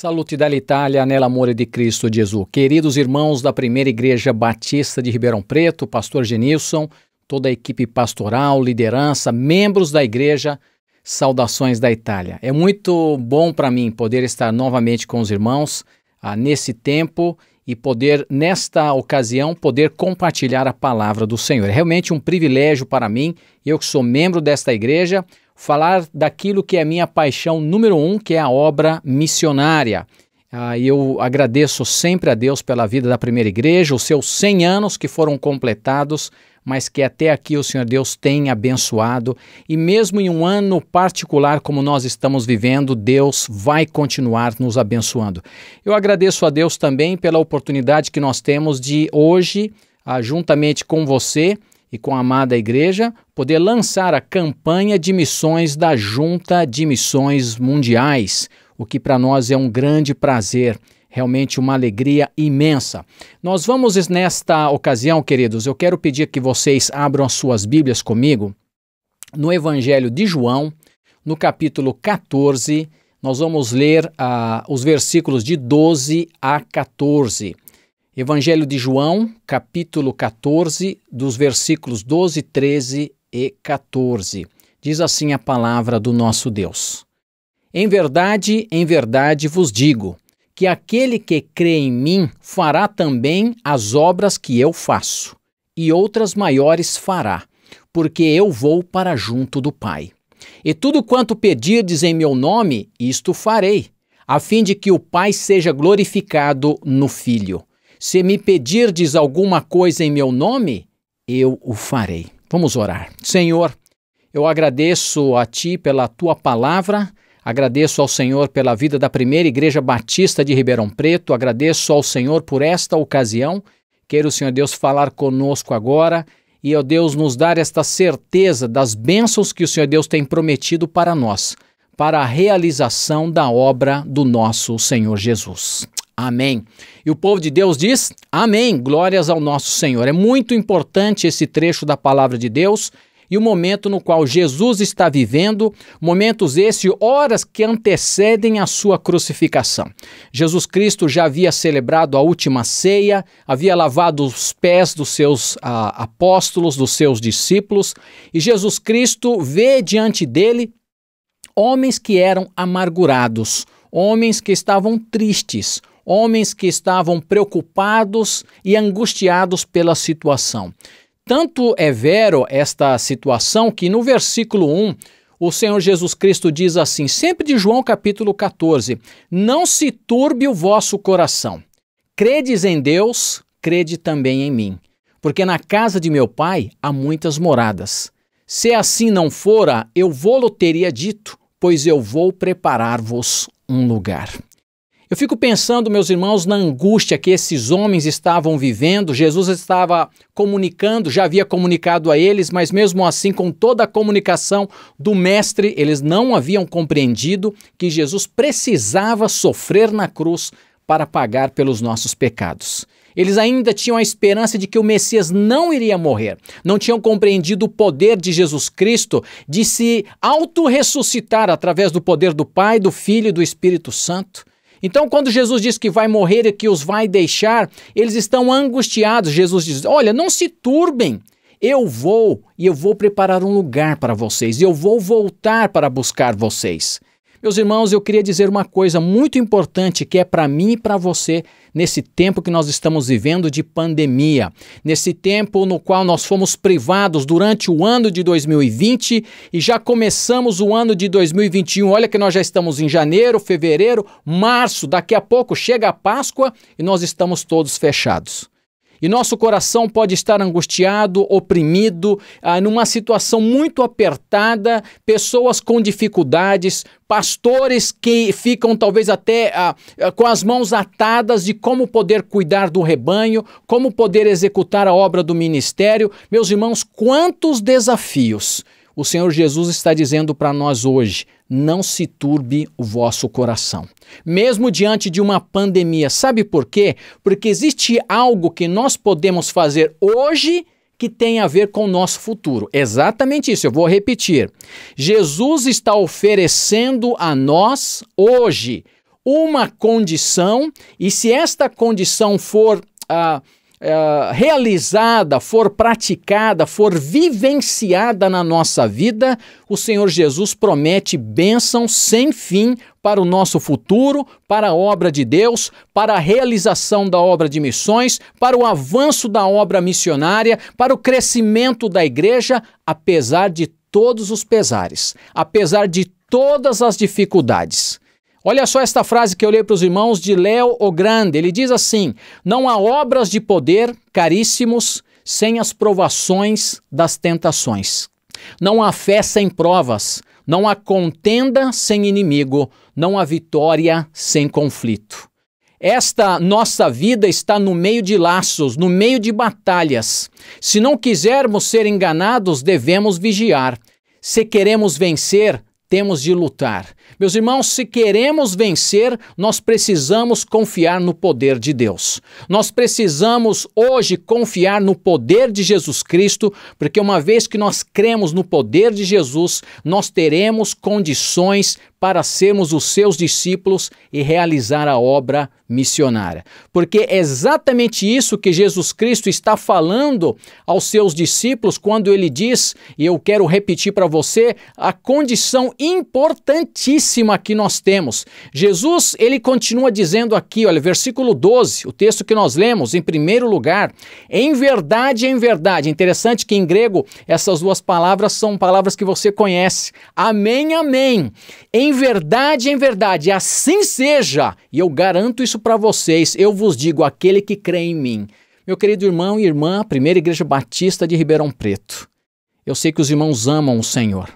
Salute dall'Italia, nela amore de Cristo Jesus. Queridos irmãos da Primeira Igreja Batista de Ribeirão Preto, pastor Genilson, toda a equipe pastoral, liderança, membros da igreja, saudações da Itália. É muito bom para mim poder estar novamente com os irmãos ah, nesse tempo e poder, nesta ocasião, poder compartilhar a palavra do Senhor. É realmente um privilégio para mim, eu que sou membro desta igreja, falar daquilo que é minha paixão número um, que é a obra missionária. Ah, eu agradeço sempre a Deus pela vida da primeira igreja, os seus 100 anos que foram completados, mas que até aqui o Senhor Deus tem abençoado. E mesmo em um ano particular como nós estamos vivendo, Deus vai continuar nos abençoando. Eu agradeço a Deus também pela oportunidade que nós temos de hoje, ah, juntamente com você, e com a amada igreja, poder lançar a campanha de missões da Junta de Missões Mundiais, o que para nós é um grande prazer realmente uma alegria imensa. Nós vamos nesta ocasião, queridos, eu quero pedir que vocês abram as suas Bíblias comigo no Evangelho de João, no capítulo 14, nós vamos ler uh, os versículos de 12 a 14. Evangelho de João, capítulo 14, dos versículos 12, 13 e 14. Diz assim a palavra do nosso Deus: Em verdade, em verdade vos digo, que aquele que crê em mim fará também as obras que eu faço, e outras maiores fará, porque eu vou para junto do Pai. E tudo quanto pedirdes em meu nome, isto farei, a fim de que o Pai seja glorificado no Filho. Se me pedirdes alguma coisa em meu nome, eu o farei. Vamos orar. Senhor, eu agradeço a Ti pela Tua palavra. Agradeço ao Senhor pela vida da primeira Igreja Batista de Ribeirão Preto, agradeço ao Senhor por esta ocasião. Quero o Senhor Deus falar conosco agora e, ó Deus, nos dar esta certeza das bênçãos que o Senhor Deus tem prometido para nós, para a realização da obra do nosso Senhor Jesus. Amém. E o povo de Deus diz: Amém. Glórias ao nosso Senhor. É muito importante esse trecho da palavra de Deus e o momento no qual Jesus está vivendo, momentos esse, horas que antecedem a sua crucificação. Jesus Cristo já havia celebrado a última ceia, havia lavado os pés dos seus ah, apóstolos, dos seus discípulos, e Jesus Cristo vê diante dele homens que eram amargurados. Homens que estavam tristes, homens que estavam preocupados e angustiados pela situação. Tanto é vero esta situação que no versículo 1 o Senhor Jesus Cristo diz assim, sempre de João capítulo 14: Não se turbe o vosso coração. Credes em Deus, crede também em mim. Porque na casa de meu pai há muitas moradas. Se assim não fora, eu vou-lo teria dito, pois eu vou preparar-vos um lugar. Eu fico pensando, meus irmãos, na angústia que esses homens estavam vivendo. Jesus estava comunicando, já havia comunicado a eles, mas mesmo assim, com toda a comunicação do Mestre, eles não haviam compreendido que Jesus precisava sofrer na cruz para pagar pelos nossos pecados. Eles ainda tinham a esperança de que o Messias não iria morrer. Não tinham compreendido o poder de Jesus Cristo de se auto-ressuscitar através do poder do Pai, do Filho e do Espírito Santo. Então, quando Jesus diz que vai morrer e que os vai deixar, eles estão angustiados. Jesus diz: Olha, não se turbem. Eu vou e eu vou preparar um lugar para vocês, eu vou voltar para buscar vocês. Meus irmãos, eu queria dizer uma coisa muito importante que é para mim e para você nesse tempo que nós estamos vivendo de pandemia, nesse tempo no qual nós fomos privados durante o ano de 2020 e já começamos o ano de 2021. Olha que nós já estamos em janeiro, fevereiro, março, daqui a pouco chega a Páscoa e nós estamos todos fechados. E nosso coração pode estar angustiado, oprimido, ah, numa situação muito apertada, pessoas com dificuldades, pastores que ficam talvez até ah, ah, com as mãos atadas de como poder cuidar do rebanho, como poder executar a obra do ministério. Meus irmãos, quantos desafios o Senhor Jesus está dizendo para nós hoje não se turbe o vosso coração. Mesmo diante de uma pandemia, sabe por quê? Porque existe algo que nós podemos fazer hoje que tem a ver com o nosso futuro. Exatamente isso, eu vou repetir. Jesus está oferecendo a nós hoje uma condição, e se esta condição for. Uh, é, realizada, for praticada, for vivenciada na nossa vida, o Senhor Jesus promete bênção sem fim para o nosso futuro, para a obra de Deus, para a realização da obra de missões, para o avanço da obra missionária, para o crescimento da igreja, apesar de todos os pesares, apesar de todas as dificuldades. Olha só esta frase que eu li para os irmãos de Léo o Grande. Ele diz assim: Não há obras de poder, caríssimos, sem as provações das tentações. Não há fé sem provas. Não há contenda sem inimigo. Não há vitória sem conflito. Esta nossa vida está no meio de laços, no meio de batalhas. Se não quisermos ser enganados, devemos vigiar. Se queremos vencer, temos de lutar. Meus irmãos, se queremos vencer, nós precisamos confiar no poder de Deus. Nós precisamos hoje confiar no poder de Jesus Cristo, porque uma vez que nós cremos no poder de Jesus, nós teremos condições para sermos os seus discípulos e realizar a obra missionária. Porque é exatamente isso que Jesus Cristo está falando aos seus discípulos quando ele diz, e eu quero repetir para você, a condição importantíssima que nós temos. Jesus, ele continua dizendo aqui, olha, versículo 12, o texto que nós lemos, em primeiro lugar, em verdade, em verdade. Interessante que em grego essas duas palavras são palavras que você conhece. Amém, amém. Em em verdade, em verdade, assim seja. E eu garanto isso para vocês. Eu vos digo, aquele que crê em mim. Meu querido irmão e irmã, Primeira Igreja Batista de Ribeirão Preto. Eu sei que os irmãos amam o Senhor.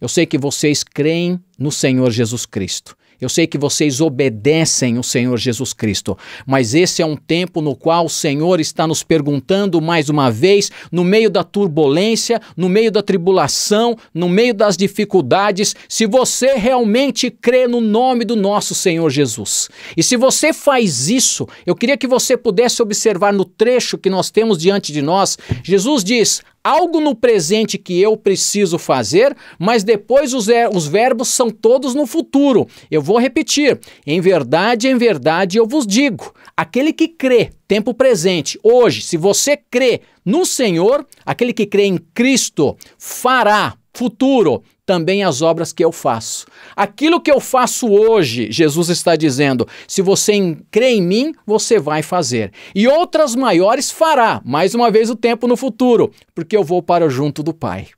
Eu sei que vocês creem no Senhor Jesus Cristo. Eu sei que vocês obedecem o Senhor Jesus Cristo, mas esse é um tempo no qual o Senhor está nos perguntando mais uma vez, no meio da turbulência, no meio da tribulação, no meio das dificuldades, se você realmente crê no nome do nosso Senhor Jesus. E se você faz isso, eu queria que você pudesse observar no trecho que nós temos diante de nós, Jesus diz: algo no presente que eu preciso fazer, mas depois os, os verbos são todos no futuro. Eu vou repetir. Em verdade, em verdade eu vos digo. Aquele que crê, tempo presente, hoje, se você crê no Senhor, aquele que crê em Cristo fará futuro também as obras que eu faço. Aquilo que eu faço hoje, Jesus está dizendo, se você crê em mim, você vai fazer. E outras maiores fará, mais uma vez o tempo no futuro, porque eu vou para junto do Pai.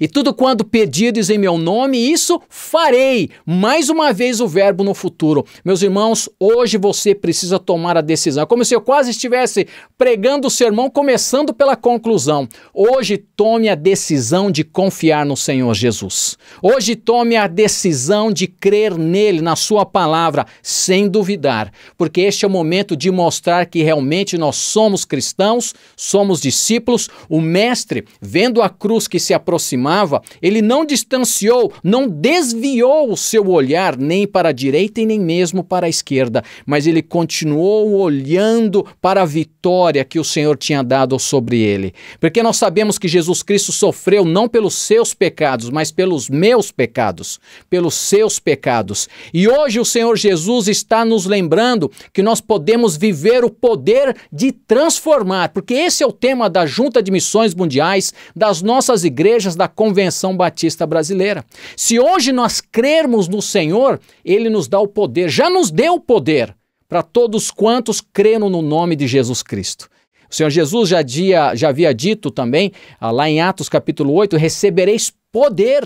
E tudo quando pedides em meu nome, isso farei. Mais uma vez o verbo no futuro. Meus irmãos, hoje você precisa tomar a decisão. É como se eu quase estivesse pregando o sermão, começando pela conclusão. Hoje tome a decisão de confiar no Senhor Jesus. Hoje tome a decisão de crer nele, na sua palavra, sem duvidar. Porque este é o momento de mostrar que realmente nós somos cristãos, somos discípulos. O mestre, vendo a cruz que se aproxima, aproximava, ele não distanciou, não desviou o seu olhar nem para a direita e nem mesmo para a esquerda, mas ele continuou olhando para a vitória que o Senhor tinha dado sobre ele. Porque nós sabemos que Jesus Cristo sofreu não pelos seus pecados, mas pelos meus pecados, pelos seus pecados. E hoje o Senhor Jesus está nos lembrando que nós podemos viver o poder de transformar, porque esse é o tema da Junta de Missões Mundiais, das nossas igrejas, da Convenção Batista Brasileira. Se hoje nós crermos no Senhor, ele nos dá o poder, já nos deu o poder para todos quantos creram no nome de Jesus Cristo. O Senhor Jesus já, dia, já havia dito também, ah, lá em Atos capítulo 8, recebereis poder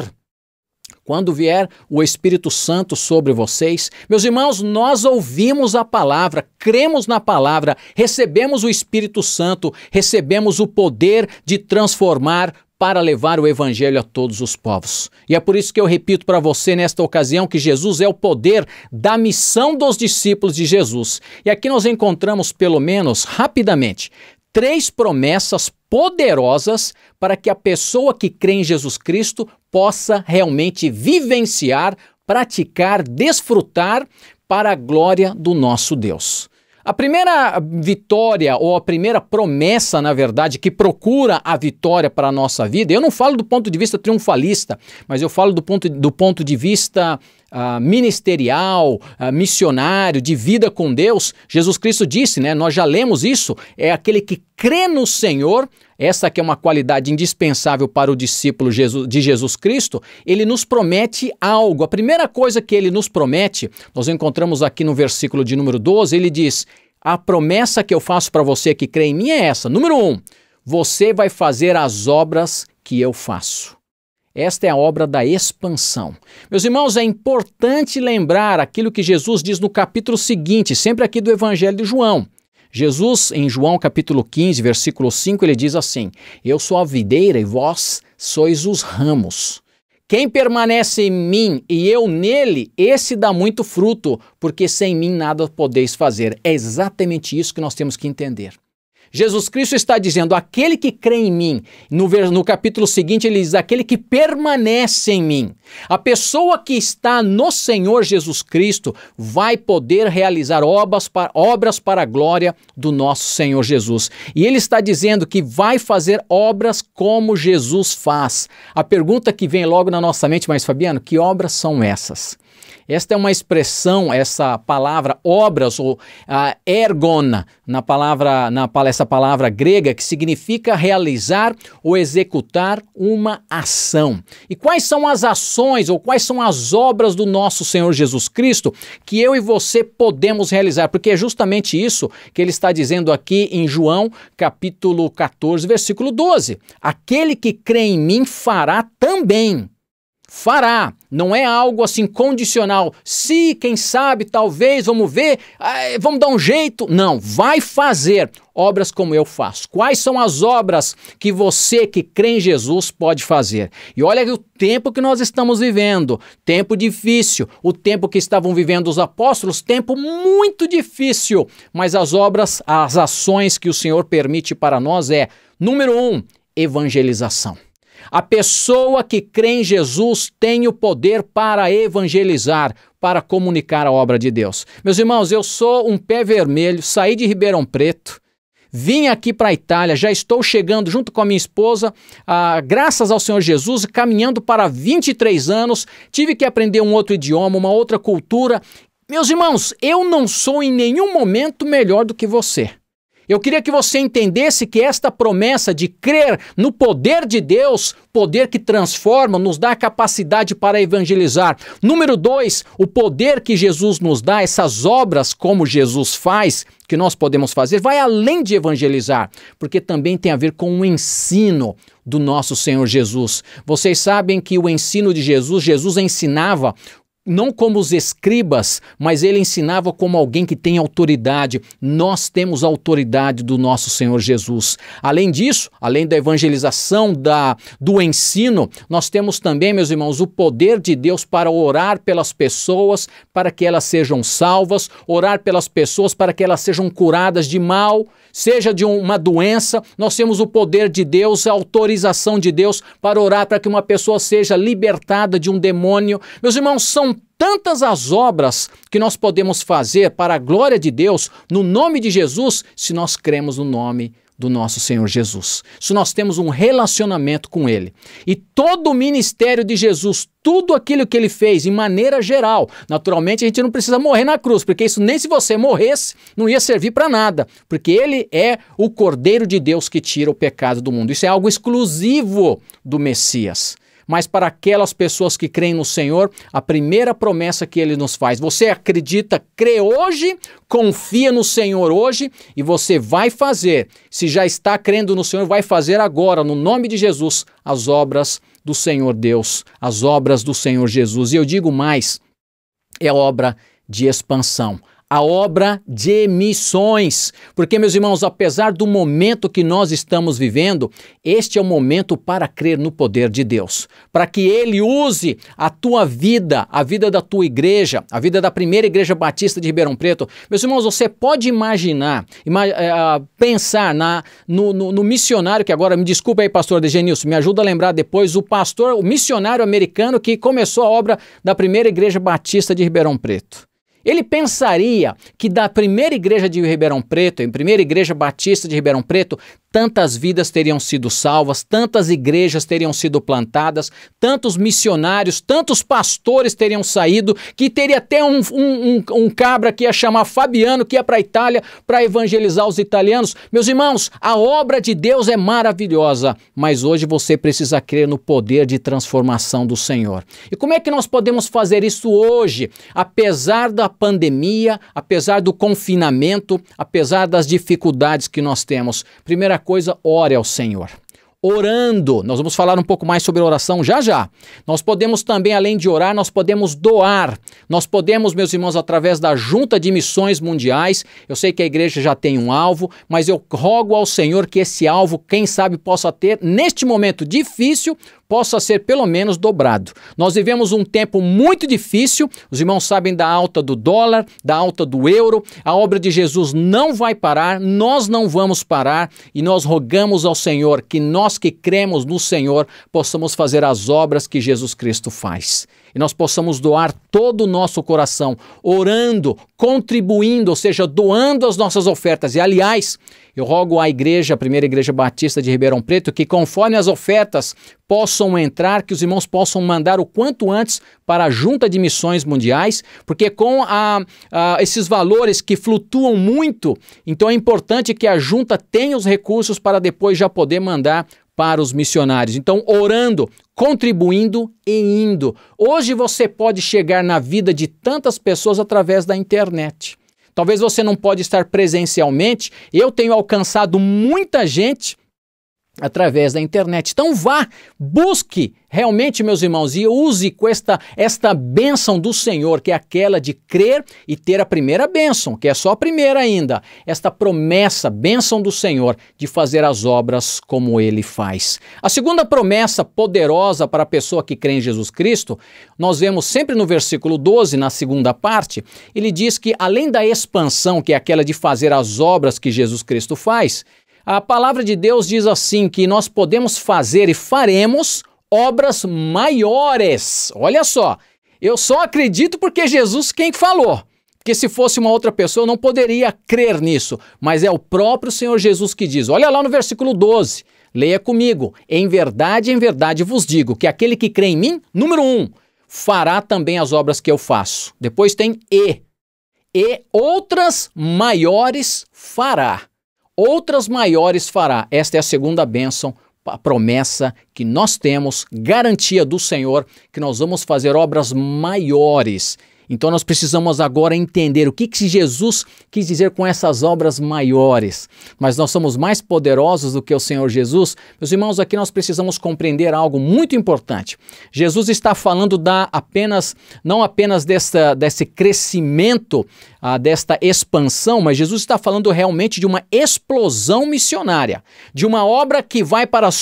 quando vier o Espírito Santo sobre vocês. Meus irmãos, nós ouvimos a palavra, cremos na palavra, recebemos o Espírito Santo, recebemos o poder de transformar para levar o evangelho a todos os povos. E é por isso que eu repito para você nesta ocasião que Jesus é o poder da missão dos discípulos de Jesus. E aqui nós encontramos, pelo menos rapidamente, três promessas poderosas para que a pessoa que crê em Jesus Cristo possa realmente vivenciar, praticar, desfrutar para a glória do nosso Deus. A primeira vitória, ou a primeira promessa, na verdade, que procura a vitória para a nossa vida, eu não falo do ponto de vista triunfalista, mas eu falo do ponto, do ponto de vista ah, ministerial, ah, missionário, de vida com Deus, Jesus Cristo disse, né? Nós já lemos isso, é aquele que crê no Senhor, essa que é uma qualidade indispensável para o discípulo de Jesus Cristo, ele nos promete algo. A primeira coisa que ele nos promete, nós encontramos aqui no versículo de número 12, ele diz: A promessa que eu faço para você que crê em mim é essa. Número um, você vai fazer as obras que eu faço. Esta é a obra da expansão. Meus irmãos, é importante lembrar aquilo que Jesus diz no capítulo seguinte, sempre aqui do Evangelho de João. Jesus, em João capítulo 15, versículo 5, ele diz assim: Eu sou a videira e vós sois os ramos. Quem permanece em mim e eu nele, esse dá muito fruto, porque sem mim nada podeis fazer. É exatamente isso que nós temos que entender. Jesus Cristo está dizendo: aquele que crê em mim, no, no capítulo seguinte, ele diz: aquele que permanece em mim. A pessoa que está no Senhor Jesus Cristo vai poder realizar obras para, obras para a glória do nosso Senhor Jesus. E ele está dizendo que vai fazer obras como Jesus faz. A pergunta que vem logo na nossa mente, mas Fabiano, que obras são essas? Esta é uma expressão, essa palavra obras ou uh, ergon, na palavra, na, essa palavra grega, que significa realizar ou executar uma ação. E quais são as ações ou quais são as obras do nosso Senhor Jesus Cristo que eu e você podemos realizar? Porque é justamente isso que ele está dizendo aqui em João, capítulo 14, versículo 12. Aquele que crê em mim fará também fará. Não é algo assim condicional. Se, quem sabe, talvez, vamos ver, vamos dar um jeito. Não, vai fazer obras como eu faço. Quais são as obras que você que crê em Jesus pode fazer? E olha o tempo que nós estamos vivendo, tempo difícil, o tempo que estavam vivendo os apóstolos, tempo muito difícil. Mas as obras, as ações que o Senhor permite para nós é, número um, evangelização. A pessoa que crê em Jesus tem o poder para evangelizar, para comunicar a obra de Deus. Meus irmãos, eu sou um pé vermelho, saí de Ribeirão Preto, vim aqui para a Itália, já estou chegando junto com a minha esposa, ah, graças ao Senhor Jesus, caminhando para 23 anos, tive que aprender um outro idioma, uma outra cultura. Meus irmãos, eu não sou em nenhum momento melhor do que você. Eu queria que você entendesse que esta promessa de crer no poder de Deus, poder que transforma, nos dá a capacidade para evangelizar. Número dois, o poder que Jesus nos dá, essas obras como Jesus faz, que nós podemos fazer, vai além de evangelizar, porque também tem a ver com o ensino do nosso Senhor Jesus. Vocês sabem que o ensino de Jesus, Jesus ensinava não como os escribas, mas ele ensinava como alguém que tem autoridade. Nós temos a autoridade do nosso Senhor Jesus. Além disso, além da evangelização, da do ensino, nós temos também, meus irmãos, o poder de Deus para orar pelas pessoas, para que elas sejam salvas, orar pelas pessoas para que elas sejam curadas de mal, seja de uma doença. Nós temos o poder de Deus, a autorização de Deus para orar para que uma pessoa seja libertada de um demônio. Meus irmãos, são são tantas as obras que nós podemos fazer para a glória de Deus no nome de Jesus, se nós cremos no nome do nosso Senhor Jesus. Se nós temos um relacionamento com Ele. E todo o ministério de Jesus, tudo aquilo que Ele fez, em maneira geral, naturalmente a gente não precisa morrer na cruz, porque isso nem se você morresse não ia servir para nada, porque Ele é o Cordeiro de Deus que tira o pecado do mundo. Isso é algo exclusivo do Messias mas para aquelas pessoas que creem no Senhor, a primeira promessa que ele nos faz. Você acredita, crê hoje, confia no Senhor hoje e você vai fazer. Se já está crendo no Senhor, vai fazer agora, no nome de Jesus, as obras do Senhor Deus, as obras do Senhor Jesus. E eu digo mais, é obra de expansão a obra de missões. Porque, meus irmãos, apesar do momento que nós estamos vivendo, este é o momento para crer no poder de Deus, para que Ele use a tua vida, a vida da tua igreja, a vida da primeira igreja batista de Ribeirão Preto. Meus irmãos, você pode imaginar, ima eh, ah, pensar na, no, no, no, missionário que agora, me desculpa aí, pastor Degenilson, me ajuda a lembrar depois, o pastor, o missionário americano que começou a obra da primeira igreja batista de Ribeirão Preto. Ele pensaria que da primeira igreja de Ribeirão Preto, em primeira igreja batista de Ribeirão Preto, tantas vidas teriam sido salvas, tantas igrejas teriam sido plantadas, tantos missionários, tantos pastores teriam saído, que teria até um, um, um, um cabra que ia chamar Fabiano, que ia para a Itália para evangelizar os italianos. Meus irmãos, a obra de Deus é maravilhosa, mas hoje você precisa crer no poder de transformação do Senhor. E como é que nós podemos fazer isso hoje, apesar da pandemia, apesar do confinamento, apesar das dificuldades que nós temos. Primeira coisa, ore ao Senhor orando. Nós vamos falar um pouco mais sobre oração já já. Nós podemos também, além de orar, nós podemos doar. Nós podemos, meus irmãos, através da Junta de Missões Mundiais. Eu sei que a igreja já tem um alvo, mas eu rogo ao Senhor que esse alvo, quem sabe, possa ter, neste momento difícil, possa ser pelo menos dobrado. Nós vivemos um tempo muito difícil, os irmãos sabem da alta do dólar, da alta do euro, a obra de Jesus não vai parar, nós não vamos parar e nós rogamos ao Senhor que nós que cremos no Senhor possamos fazer as obras que Jesus Cristo faz e nós possamos doar todo o nosso coração, orando, contribuindo, ou seja, doando as nossas ofertas. E aliás, eu rogo à igreja, a primeira igreja batista de Ribeirão Preto, que conforme as ofertas possam entrar, que os irmãos possam mandar o quanto antes para a Junta de Missões Mundiais, porque com a, a, esses valores que flutuam muito, então é importante que a junta tenha os recursos para depois já poder mandar para os missionários. Então, orando, contribuindo e indo. Hoje você pode chegar na vida de tantas pessoas através da internet. Talvez você não pode estar presencialmente. Eu tenho alcançado muita gente através da internet. Então vá, busque realmente, meus irmãos, e use com esta, esta bênção do Senhor, que é aquela de crer e ter a primeira bênção, que é só a primeira ainda, esta promessa, bênção do Senhor, de fazer as obras como ele faz. A segunda promessa poderosa para a pessoa que crê em Jesus Cristo, nós vemos sempre no versículo 12, na segunda parte, ele diz que além da expansão, que é aquela de fazer as obras que Jesus Cristo faz, a palavra de Deus diz assim que nós podemos fazer e faremos obras maiores. Olha só, eu só acredito porque Jesus quem falou. Porque se fosse uma outra pessoa, eu não poderia crer nisso. Mas é o próprio Senhor Jesus que diz. Olha lá no versículo 12. Leia comigo. Em verdade, em verdade vos digo que aquele que crê em mim, número um, fará também as obras que eu faço. Depois tem e. E outras maiores fará outras maiores fará. Esta é a segunda bênção, a promessa que nós temos, garantia do Senhor, que nós vamos fazer obras maiores então nós precisamos agora entender o que, que Jesus quis dizer com essas obras maiores. Mas nós somos mais poderosos do que o Senhor Jesus. Meus irmãos, aqui nós precisamos compreender algo muito importante. Jesus está falando da apenas, não apenas desta, desse crescimento, ah, desta expansão, mas Jesus está falando realmente de uma explosão missionária, de uma obra que vai para os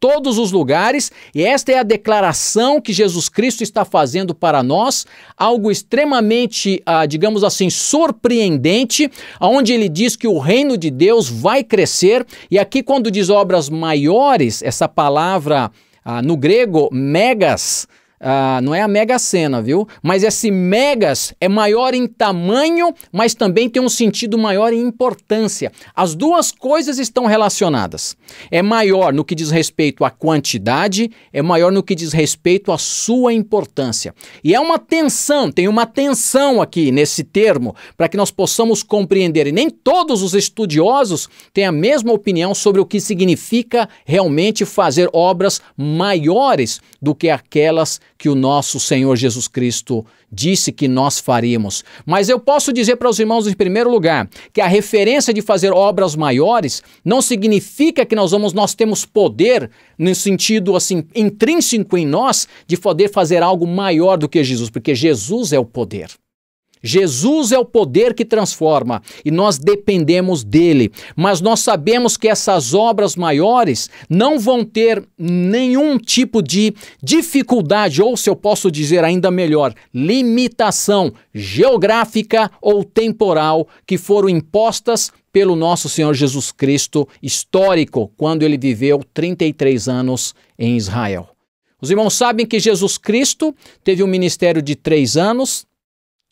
todos os lugares, e esta é a declaração que Jesus Cristo está fazendo para nós, algo extremamente, ah, digamos assim, surpreendente, onde ele diz que o reino de Deus vai crescer, e aqui, quando diz obras maiores, essa palavra ah, no grego, megas, ah, não é a mega sena, viu? Mas esse megas é maior em tamanho, mas também tem um sentido maior em importância. As duas coisas estão relacionadas. É maior no que diz respeito à quantidade, é maior no que diz respeito à sua importância. E é uma tensão, tem uma tensão aqui nesse termo, para que nós possamos compreender. E nem todos os estudiosos têm a mesma opinião sobre o que significa realmente fazer obras maiores do que aquelas que o nosso Senhor Jesus Cristo disse que nós faríamos. Mas eu posso dizer para os irmãos, em primeiro lugar, que a referência de fazer obras maiores não significa que nós vamos, nós temos poder, no sentido assim, intrínseco em nós, de poder fazer algo maior do que Jesus, porque Jesus é o poder. Jesus é o poder que transforma e nós dependemos dele. Mas nós sabemos que essas obras maiores não vão ter nenhum tipo de dificuldade, ou se eu posso dizer ainda melhor, limitação geográfica ou temporal que foram impostas pelo nosso Senhor Jesus Cristo histórico, quando ele viveu 33 anos em Israel. Os irmãos sabem que Jesus Cristo teve um ministério de três anos,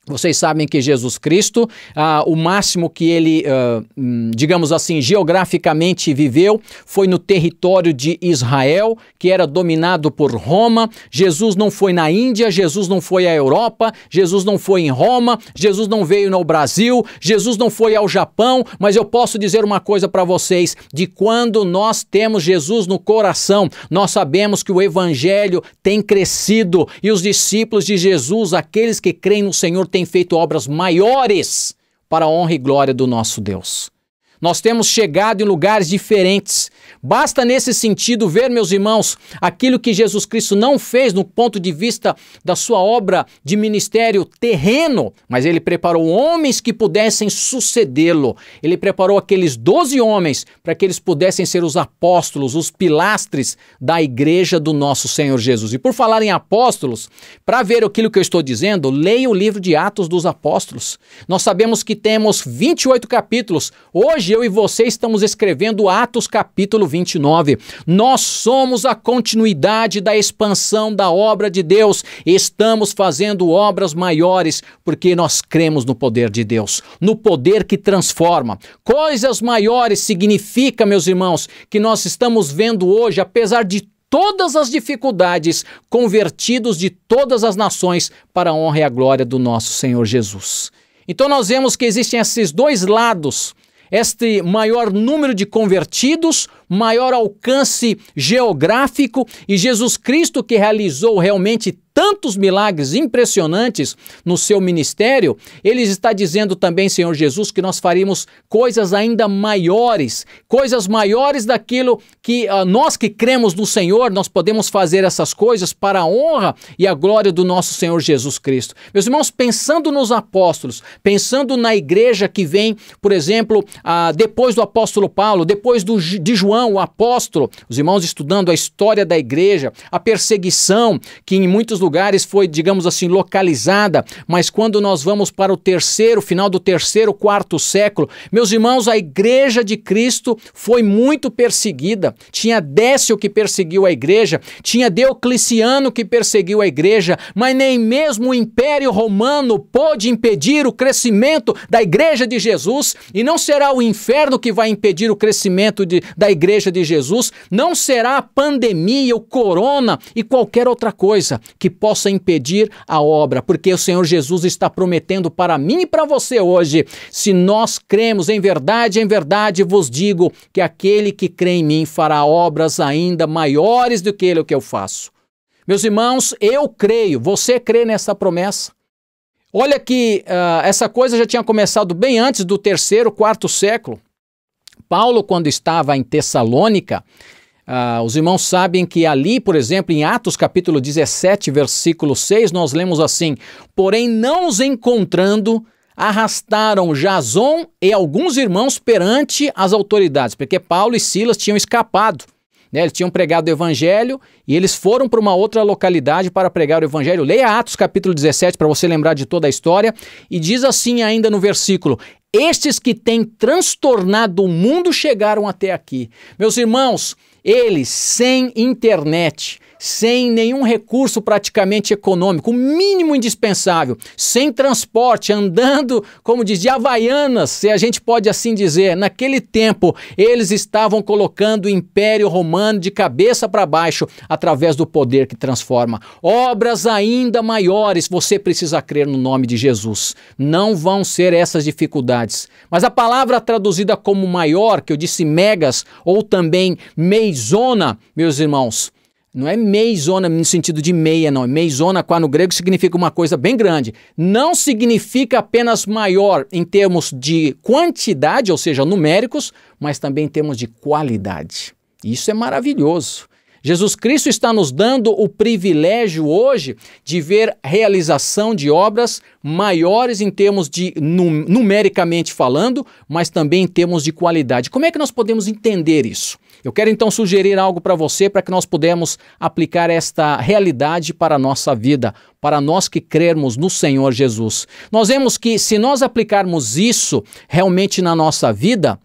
vocês sabem que Jesus Cristo, ah, o máximo que ele, ah, hum, digamos assim, geograficamente viveu foi no território de Israel, que era dominado por Roma. Jesus não foi na Índia, Jesus não foi à Europa, Jesus não foi em Roma, Jesus não veio no Brasil, Jesus não foi ao Japão. Mas eu posso dizer uma coisa para vocês: de quando nós temos Jesus no coração, nós sabemos que o Evangelho tem crescido e os discípulos de Jesus, aqueles que creem no Senhor, tem feito obras maiores para a honra e glória do nosso Deus. Nós temos chegado em lugares diferentes. Basta nesse sentido ver, meus irmãos, aquilo que Jesus Cristo não fez no ponto de vista da sua obra de ministério terreno, mas ele preparou homens que pudessem sucedê-lo. Ele preparou aqueles doze homens para que eles pudessem ser os apóstolos, os pilastres da igreja do nosso Senhor Jesus. E por falar em apóstolos, para ver aquilo que eu estou dizendo, leia o livro de Atos dos Apóstolos. Nós sabemos que temos 28 capítulos. Hoje hoje eu e você estamos escrevendo Atos capítulo 29. Nós somos a continuidade da expansão da obra de Deus. Estamos fazendo obras maiores porque nós cremos no poder de Deus, no poder que transforma. Coisas maiores significa, meus irmãos, que nós estamos vendo hoje, apesar de todas as dificuldades, convertidos de todas as nações para a honra e a glória do nosso Senhor Jesus. Então nós vemos que existem esses dois lados este maior número de convertidos maior alcance geográfico e Jesus Cristo, que realizou realmente tantos milagres impressionantes no seu ministério, ele está dizendo também, Senhor Jesus, que nós faríamos coisas ainda maiores, coisas maiores daquilo que uh, nós que cremos no Senhor, nós podemos fazer essas coisas para a honra e a glória do nosso Senhor Jesus Cristo. Meus irmãos, pensando nos apóstolos, pensando na igreja que vem, por exemplo, uh, depois do apóstolo Paulo, depois do, de João, João, o apóstolo, os irmãos estudando a história da igreja, a perseguição que em muitos lugares foi, digamos assim, localizada, mas quando nós vamos para o terceiro, final do terceiro, quarto século, meus irmãos, a igreja de Cristo foi muito perseguida. Tinha Décio que perseguiu a igreja, tinha Diocleciano que perseguiu a igreja, mas nem mesmo o Império Romano pôde impedir o crescimento da igreja de Jesus, e não será o inferno que vai impedir o crescimento de, da igreja Igreja de Jesus não será a pandemia, o corona e qualquer outra coisa que possa impedir a obra, porque o Senhor Jesus está prometendo para mim e para você hoje: se nós cremos em verdade, em verdade vos digo que aquele que crê em mim fará obras ainda maiores do que ele que eu faço. Meus irmãos, eu creio, você crê nessa promessa? Olha que uh, essa coisa já tinha começado bem antes do terceiro, quarto século. Paulo, quando estava em Tessalônica, ah, os irmãos sabem que ali, por exemplo, em Atos capítulo 17, versículo 6, nós lemos assim: Porém, não os encontrando, arrastaram Jason e alguns irmãos perante as autoridades, porque Paulo e Silas tinham escapado né? Eles tinham pregado o evangelho e eles foram para uma outra localidade para pregar o evangelho. Leia Atos capítulo 17 para você lembrar de toda a história. E diz assim ainda no versículo: Estes que têm transtornado o mundo chegaram até aqui. Meus irmãos, eles sem internet, sem nenhum recurso praticamente econômico, o mínimo indispensável, sem transporte, andando, como diz, de Havaianas, se a gente pode assim dizer. Naquele tempo, eles estavam colocando o Império Romano de cabeça para baixo através do poder que transforma. Obras ainda maiores você precisa crer no nome de Jesus. Não vão ser essas dificuldades. Mas a palavra traduzida como maior, que eu disse megas ou também meizona, meus irmãos, não é meizona no sentido de meia, não. Meizona, qua no grego, significa uma coisa bem grande. Não significa apenas maior em termos de quantidade, ou seja, numéricos, mas também em termos de qualidade. Isso é maravilhoso. Jesus Cristo está nos dando o privilégio hoje de ver realização de obras maiores em termos de numericamente falando, mas também em termos de qualidade. Como é que nós podemos entender isso? Eu quero então sugerir algo para você para que nós pudemos aplicar esta realidade para a nossa vida, para nós que crermos no Senhor Jesus. Nós vemos que se nós aplicarmos isso realmente na nossa vida,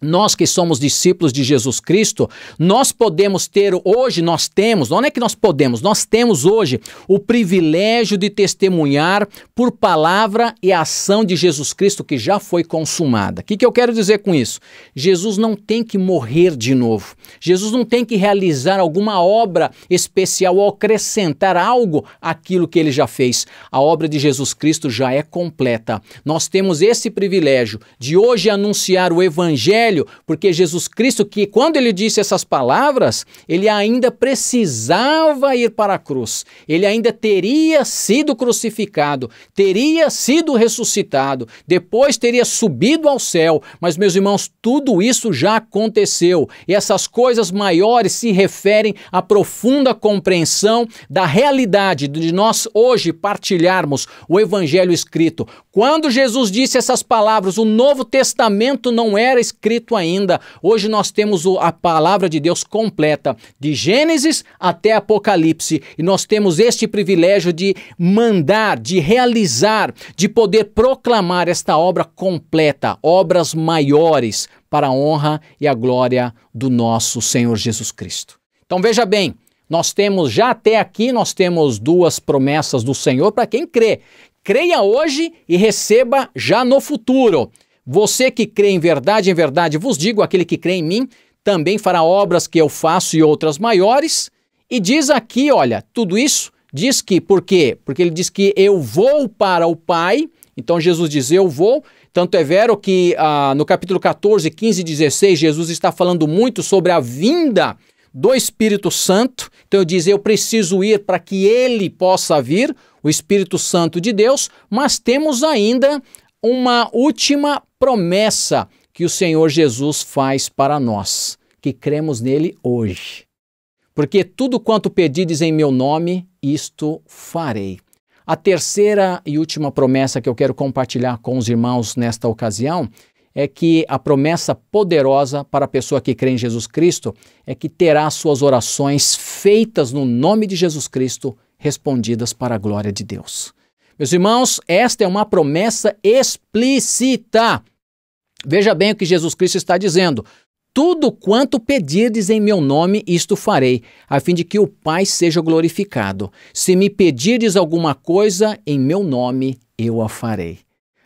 nós que somos discípulos de Jesus Cristo, nós podemos ter hoje, nós temos, não é que nós podemos, nós temos hoje o privilégio de testemunhar por palavra e ação de Jesus Cristo que já foi consumada. O que, que eu quero dizer com isso? Jesus não tem que morrer de novo. Jesus não tem que realizar alguma obra especial ou acrescentar algo àquilo que ele já fez. A obra de Jesus Cristo já é completa. Nós temos esse privilégio de hoje anunciar o Evangelho Evangelho, porque Jesus Cristo, que quando ele disse essas palavras, ele ainda precisava ir para a cruz, ele ainda teria sido crucificado, teria sido ressuscitado, depois teria subido ao céu. Mas, meus irmãos, tudo isso já aconteceu e essas coisas maiores se referem à profunda compreensão da realidade de nós hoje partilharmos o Evangelho escrito. Quando Jesus disse essas palavras, o Novo Testamento não era escrito escrito ainda. Hoje nós temos a palavra de Deus completa, de Gênesis até Apocalipse, e nós temos este privilégio de mandar, de realizar, de poder proclamar esta obra completa, obras maiores para a honra e a glória do nosso Senhor Jesus Cristo. Então veja bem, nós temos já até aqui nós temos duas promessas do Senhor para quem crê. Creia hoje e receba já no futuro. Você que crê em verdade, em verdade vos digo, aquele que crê em mim também fará obras que eu faço e outras maiores. E diz aqui, olha, tudo isso diz que, por quê? Porque ele diz que eu vou para o Pai, então Jesus diz eu vou. Tanto é vero que ah, no capítulo 14, 15 e 16, Jesus está falando muito sobre a vinda do Espírito Santo. Então eu diz eu preciso ir para que ele possa vir, o Espírito Santo de Deus, mas temos ainda uma última promessa que o Senhor Jesus faz para nós, que cremos nele hoje. Porque tudo quanto pedides em meu nome, isto farei. A terceira e última promessa que eu quero compartilhar com os irmãos nesta ocasião é que a promessa poderosa para a pessoa que crê em Jesus Cristo é que terá suas orações feitas no nome de Jesus Cristo respondidas para a glória de Deus. Meus irmãos, esta é uma promessa explícita. Veja bem o que Jesus Cristo está dizendo. Tudo quanto pedirdes em meu nome, isto farei, a fim de que o Pai seja glorificado. Se me pedirdes alguma coisa em meu nome, eu a farei.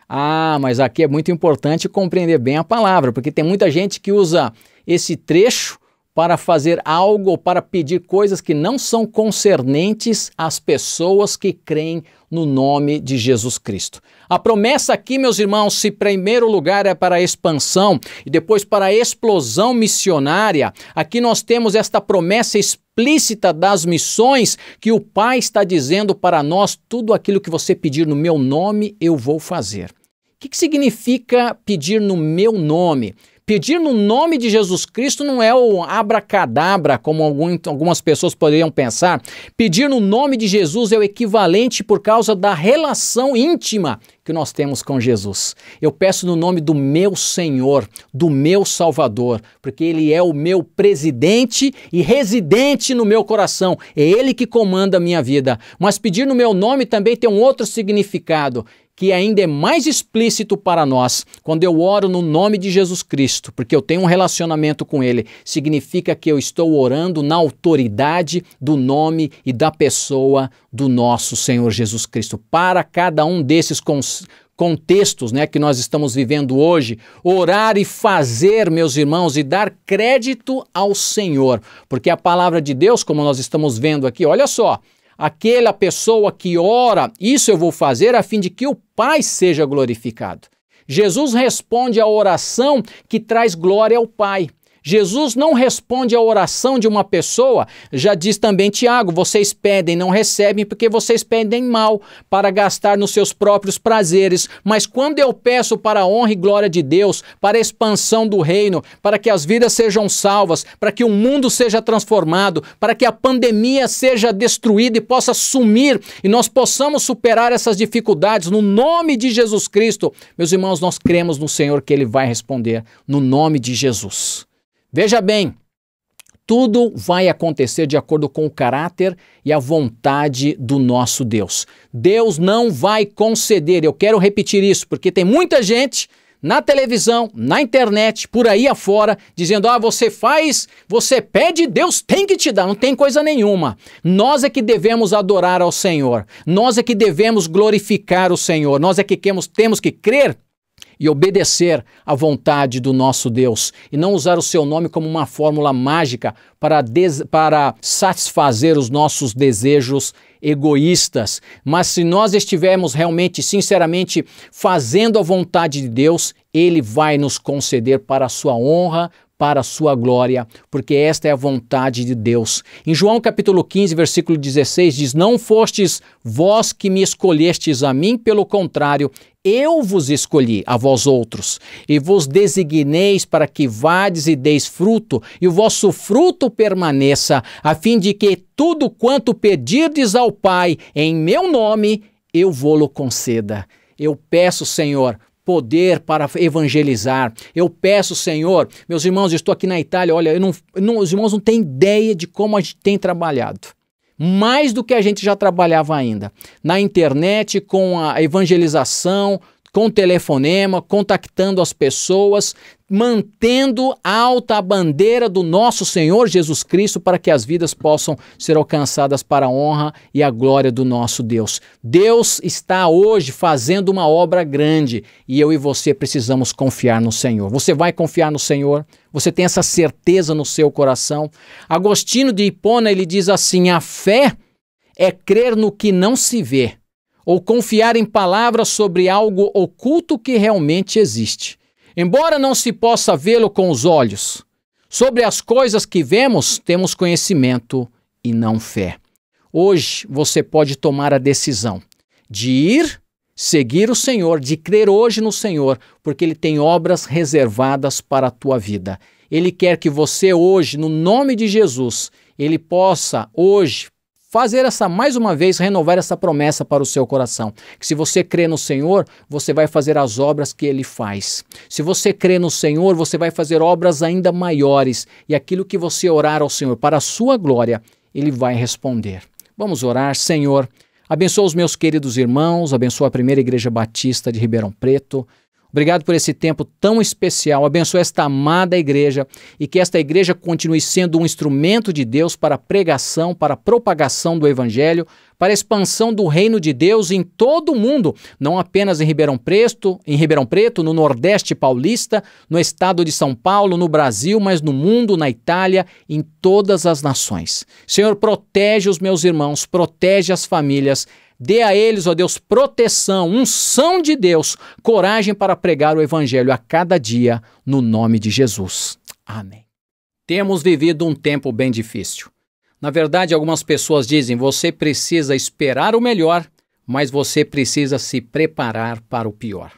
Ah, mas aqui é muito importante compreender bem a palavra, porque tem muita gente que usa esse trecho para fazer algo, ou para pedir coisas que não são concernentes às pessoas que creem no nome de Jesus Cristo. A promessa aqui, meus irmãos, se primeiro lugar é para a expansão e depois para a explosão missionária, aqui nós temos esta promessa explícita das missões que o Pai está dizendo para nós: tudo aquilo que você pedir no meu nome, eu vou fazer. O que, que significa pedir no meu nome? Pedir no nome de Jesus Cristo não é o abracadabra, como algum, algumas pessoas poderiam pensar. Pedir no nome de Jesus é o equivalente por causa da relação íntima que nós temos com Jesus. Eu peço no nome do meu Senhor, do meu Salvador, porque Ele é o meu presidente e residente no meu coração. É Ele que comanda a minha vida. Mas pedir no meu nome também tem um outro significado que ainda é mais explícito para nós quando eu oro no nome de Jesus Cristo, porque eu tenho um relacionamento com Ele, significa que eu estou orando na autoridade do nome e da pessoa do nosso Senhor Jesus Cristo. Para cada um desses contextos né, que nós estamos vivendo hoje, orar e fazer, meus irmãos, e dar crédito ao Senhor, porque a palavra de Deus, como nós estamos vendo aqui, olha só aquela pessoa que ora, isso eu vou fazer a fim de que o Pai seja glorificado. Jesus responde à oração que traz glória ao Pai. Jesus não responde à oração de uma pessoa, já diz também Tiago: vocês pedem, não recebem, porque vocês pedem mal para gastar nos seus próprios prazeres. Mas quando eu peço para a honra e glória de Deus, para a expansão do reino, para que as vidas sejam salvas, para que o mundo seja transformado, para que a pandemia seja destruída e possa sumir e nós possamos superar essas dificuldades no nome de Jesus Cristo. Meus irmãos, nós cremos no Senhor que Ele vai responder no nome de Jesus. Veja bem, tudo vai acontecer de acordo com o caráter e a vontade do nosso Deus. Deus não vai conceder, eu quero repetir isso, porque tem muita gente na televisão, na internet, por aí afora, dizendo: ah, você faz, você pede, Deus tem que te dar, não tem coisa nenhuma. Nós é que devemos adorar ao Senhor, nós é que devemos glorificar o Senhor, nós é que temos, temos que crer e obedecer à vontade do nosso Deus e não usar o seu nome como uma fórmula mágica para, para satisfazer os nossos desejos egoístas. Mas se nós estivermos realmente, sinceramente, fazendo a vontade de Deus, Ele vai nos conceder para a sua honra, para a sua glória, porque esta é a vontade de Deus. Em João capítulo 15, versículo 16 diz: Não fostes vós que me escolhestes a mim, pelo contrário, eu vos escolhi a vós outros, e vos designeis para que vades e deis fruto, e o vosso fruto permaneça, a fim de que tudo quanto pedirdes ao Pai em meu nome, eu vou-lo conceda. Eu peço, Senhor, poder para evangelizar. Eu peço, Senhor, meus irmãos, eu estou aqui na Itália, olha, eu não, não, os irmãos não têm ideia de como a gente tem trabalhado mais do que a gente já trabalhava ainda. Na internet, com a evangelização, com telefonema, contactando as pessoas, mantendo alta a bandeira do nosso Senhor Jesus Cristo para que as vidas possam ser alcançadas para a honra e a glória do nosso Deus. Deus está hoje fazendo uma obra grande e eu e você precisamos confiar no Senhor. Você vai confiar no Senhor? Você tem essa certeza no seu coração? Agostino de Hipona ele diz assim: a fé é crer no que não se vê ou confiar em palavras sobre algo oculto que realmente existe. Embora não se possa vê-lo com os olhos, sobre as coisas que vemos, temos conhecimento e não fé. Hoje você pode tomar a decisão de ir seguir o Senhor, de crer hoje no Senhor, porque Ele tem obras reservadas para a tua vida. Ele quer que você hoje, no nome de Jesus, ele possa hoje fazer essa mais uma vez, renovar essa promessa para o seu coração. Que se você crê no Senhor, você vai fazer as obras que ele faz. Se você crê no Senhor, você vai fazer obras ainda maiores. E aquilo que você orar ao Senhor para a sua glória, ele vai responder. Vamos orar, Senhor. Abençoa os meus queridos irmãos, abençoa a primeira igreja batista de Ribeirão Preto. Obrigado por esse tempo tão especial. Abençoe esta amada igreja e que esta igreja continue sendo um instrumento de Deus para a pregação, para a propagação do Evangelho, para a expansão do reino de Deus em todo o mundo, não apenas em Ribeirão Preto, em Ribeirão Preto, no Nordeste paulista, no estado de São Paulo, no Brasil, mas no mundo, na Itália, em todas as nações. Senhor, protege os meus irmãos, protege as famílias Dê a eles, ó Deus, proteção, unção de Deus, coragem para pregar o Evangelho a cada dia, no nome de Jesus. Amém. Temos vivido um tempo bem difícil. Na verdade, algumas pessoas dizem: você precisa esperar o melhor, mas você precisa se preparar para o pior.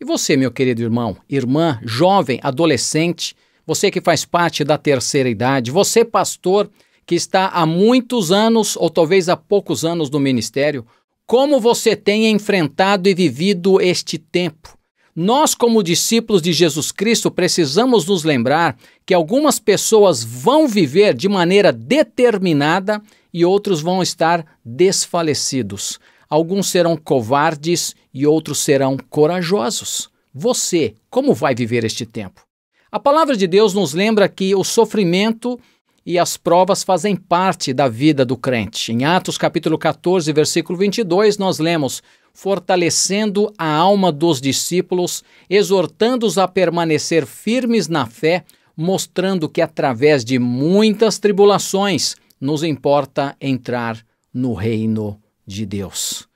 E você, meu querido irmão, irmã, jovem, adolescente, você que faz parte da terceira idade, você, pastor, que está há muitos anos, ou talvez há poucos anos, no ministério, como você tem enfrentado e vivido este tempo. Nós, como discípulos de Jesus Cristo, precisamos nos lembrar que algumas pessoas vão viver de maneira determinada e outros vão estar desfalecidos. Alguns serão covardes e outros serão corajosos. Você, como vai viver este tempo? A palavra de Deus nos lembra que o sofrimento e as provas fazem parte da vida do crente. Em Atos capítulo 14, versículo 22, nós lemos: fortalecendo a alma dos discípulos, exortando-os a permanecer firmes na fé, mostrando que através de muitas tribulações nos importa entrar no reino de Deus.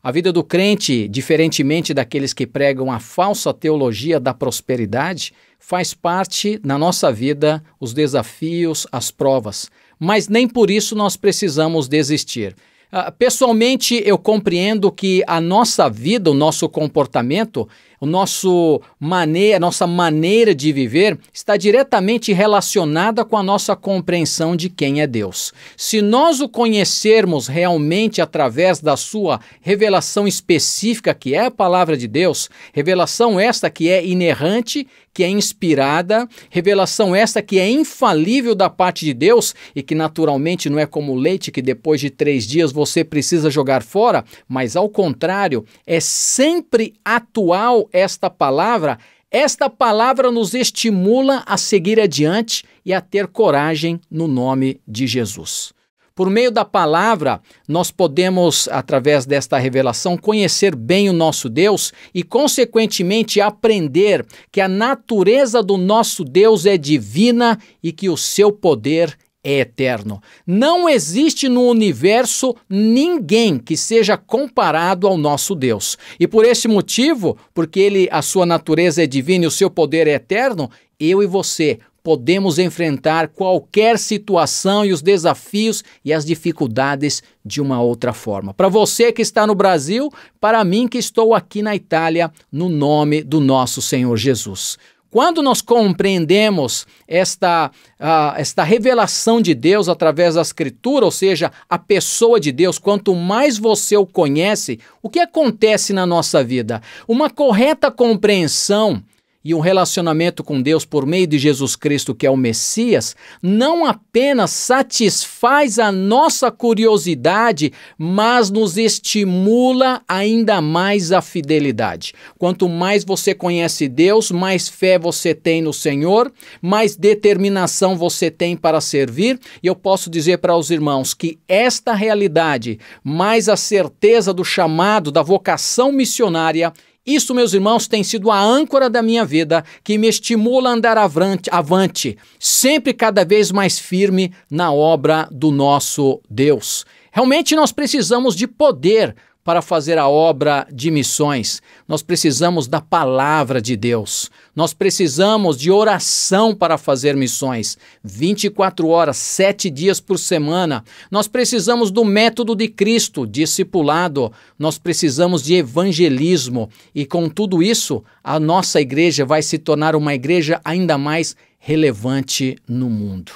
A vida do crente, diferentemente daqueles que pregam a falsa teologia da prosperidade, Faz parte na nossa vida os desafios, as provas, mas nem por isso nós precisamos desistir. Ah, pessoalmente, eu compreendo que a nossa vida, o nosso comportamento, o nosso maneira, a nossa maneira de viver está diretamente relacionada com a nossa compreensão de quem é Deus. Se nós o conhecermos realmente através da sua revelação específica, que é a palavra de Deus, revelação esta que é inerrante, que é inspirada, revelação esta que é infalível da parte de Deus e que naturalmente não é como leite que depois de três dias você precisa jogar fora, mas ao contrário, é sempre atual esta palavra, esta palavra nos estimula a seguir adiante e a ter coragem no nome de Jesus. Por meio da palavra, nós podemos, através desta revelação, conhecer bem o nosso Deus e, consequentemente, aprender que a natureza do nosso Deus é divina e que o seu poder é eterno. Não existe no universo ninguém que seja comparado ao nosso Deus. E por esse motivo, porque ele, a sua natureza é divina e o seu poder é eterno, eu e você podemos enfrentar qualquer situação e os desafios e as dificuldades de uma outra forma. Para você que está no Brasil, para mim que estou aqui na Itália, no nome do nosso Senhor Jesus. Quando nós compreendemos esta, uh, esta revelação de Deus através da Escritura, ou seja, a pessoa de Deus, quanto mais você o conhece, o que acontece na nossa vida? Uma correta compreensão e um relacionamento com Deus por meio de Jesus Cristo, que é o Messias, não apenas satisfaz a nossa curiosidade, mas nos estimula ainda mais a fidelidade. Quanto mais você conhece Deus, mais fé você tem no Senhor, mais determinação você tem para servir, e eu posso dizer para os irmãos que esta realidade, mais a certeza do chamado, da vocação missionária, isso, meus irmãos, tem sido a âncora da minha vida que me estimula a andar avante, avante sempre cada vez mais firme na obra do nosso Deus. Realmente nós precisamos de poder para fazer a obra de missões. Nós precisamos da palavra de Deus. Nós precisamos de oração para fazer missões. 24 horas, 7 dias por semana. Nós precisamos do método de Cristo, discipulado. Nós precisamos de evangelismo. E com tudo isso, a nossa igreja vai se tornar uma igreja ainda mais relevante no mundo.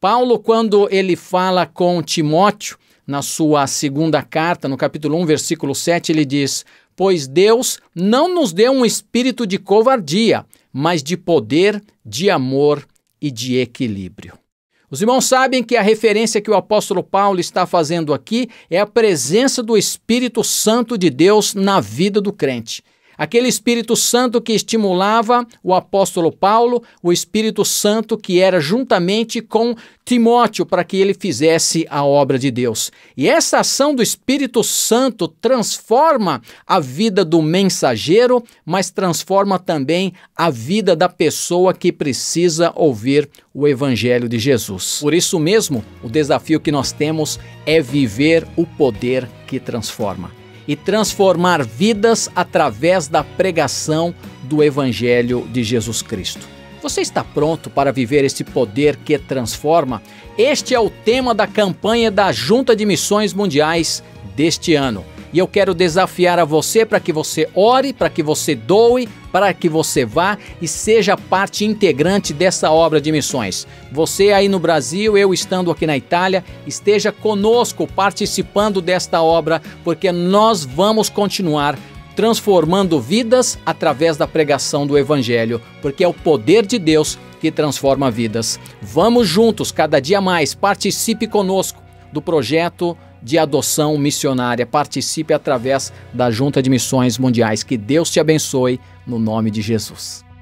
Paulo, quando ele fala com Timóteo, na sua segunda carta, no capítulo 1, versículo 7, ele diz: Pois Deus não nos deu um espírito de covardia, mas de poder, de amor e de equilíbrio. Os irmãos sabem que a referência que o apóstolo Paulo está fazendo aqui é a presença do Espírito Santo de Deus na vida do crente. Aquele Espírito Santo que estimulava o apóstolo Paulo, o Espírito Santo que era juntamente com Timóteo para que ele fizesse a obra de Deus. E essa ação do Espírito Santo transforma a vida do mensageiro, mas transforma também a vida da pessoa que precisa ouvir o Evangelho de Jesus. Por isso mesmo, o desafio que nós temos é viver o poder que transforma e transformar vidas através da pregação do Evangelho de Jesus Cristo. Você está pronto para viver esse poder que transforma? Este é o tema da campanha da Junta de Missões Mundiais deste ano. E eu quero desafiar a você para que você ore, para que você doe, para que você vá e seja parte integrante dessa obra de missões. Você aí no Brasil, eu estando aqui na Itália, esteja conosco participando desta obra, porque nós vamos continuar transformando vidas através da pregação do Evangelho, porque é o poder de Deus que transforma vidas. Vamos juntos, cada dia mais, participe conosco do projeto de adoção missionária. Participe através da Junta de Missões Mundiais. Que Deus te abençoe no nome de Jesus.